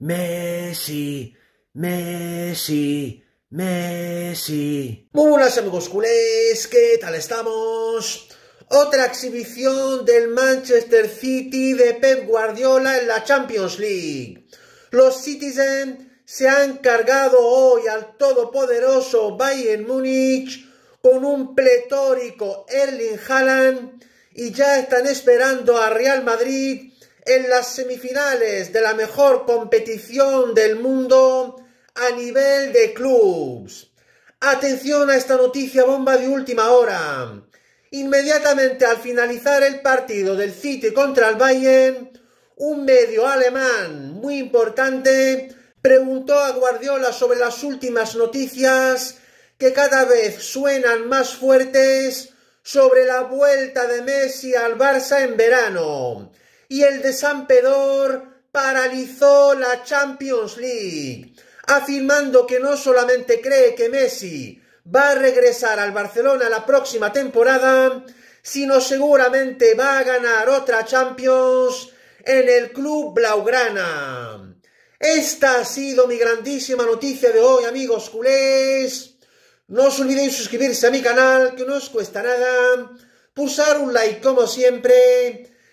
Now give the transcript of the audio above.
Messi, Messi, Messi. Muy buenas amigos culés, ¿qué tal estamos? Otra exhibición del Manchester City de Pep Guardiola en la Champions League. Los Citizens se han cargado hoy al todopoderoso Bayern Múnich con un pletórico Erling Haaland y ya están esperando a Real Madrid en las semifinales de la mejor competición del mundo a nivel de clubes... Atención a esta noticia bomba de última hora. Inmediatamente al finalizar el partido del City contra el Bayern, un medio alemán muy importante preguntó a Guardiola sobre las últimas noticias que cada vez suenan más fuertes sobre la vuelta de Messi al Barça en verano y el de San paralizó la Champions League, afirmando que no solamente cree que Messi va a regresar al Barcelona la próxima temporada, sino seguramente va a ganar otra Champions en el club Blaugrana. Esta ha sido mi grandísima noticia de hoy, amigos culés. No os olvidéis suscribirse a mi canal, que no os cuesta nada. Pulsar un like como siempre